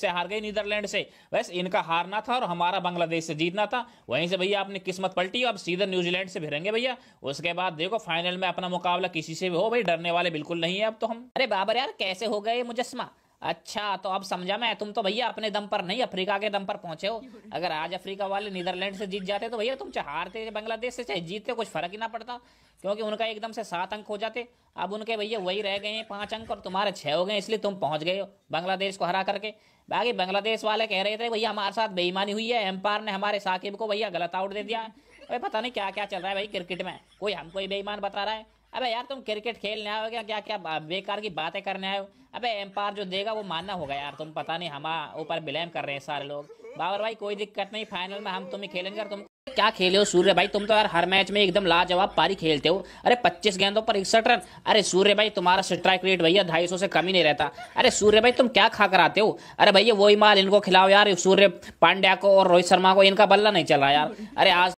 से हार गई नीदरलैंड से बस इनका हारना था और हमारा बांग्लादेश से जीतना था वहीं से भैया आपने किस्मत पलटी अब सीधे न्यूजीलैंड से भिड़ेंगे भैया उसके बाद देखो फाइनल में अपना मुकाबला किसी से भी हो भाई डरने वाले बिल्कुल नहीं है अब तो हम अरे बाबर यार कैसे हो गए मुजस्मा अच्छा तो अब समझा मैं तुम तो भैया अपने दम पर नहीं अफ्रीका के दम पर पहुंचे हो अगर आज अफ्रीका वाले नीदरलैंड से जीत जाते तो भैया तुम चाहे हारते बांग्लादेश से चाहे जीतते कुछ फर्क ही ना पड़ता क्योंकि उनका एकदम से सात अंक हो जाते अब उनके भैया वही रह गए हैं पाँच अंक और तुम्हारे छः हो गए इसलिए तुम पहुँच गए हो बांग्लादेश को हरा करके बाकी बांग्लादेश वाले कह रहे थे भैया हमारे साथ बेईमानी हुई है एम्पायर ने हमारे साकिब को भैया गलत आउट दे दिया है अरे पता नहीं क्या क्या चल रहा है भाई क्रिकेट में कोई हमको बेईमान बता रहा है अबे यार तुम क्रिकेट खेलने आओ क्या क्या क्या बेकार की बातें करने आए हो अबे एम्पायर जो देगा वो मानना होगा यार तुम पता नहीं हमारा ऊपर ब्लेम कर रहे हैं सारे लोग बाबर भाई कोई दिक्कत नहीं फाइनल में हम तुम ही खेलेंगे और तुम क्या खेले हो सूर्य भाई तुम तो यार हर मैच में एकदम लाजवाब पारी खेलते हो अरे 25 गेंदों पर इकसठ रन अरे सूर्य भाई तुम्हारा स्ट्राइक रेट भैया ढाई सौ से कम ही नहीं रहता अरे सूर्य भाई तुम क्या खा कर आते हो अरे भैया वही माल इनको खिलाओ यार सूर्य पांड्या को और रोहित शर्मा को इनका बल्ला नहीं चला यार अरे आज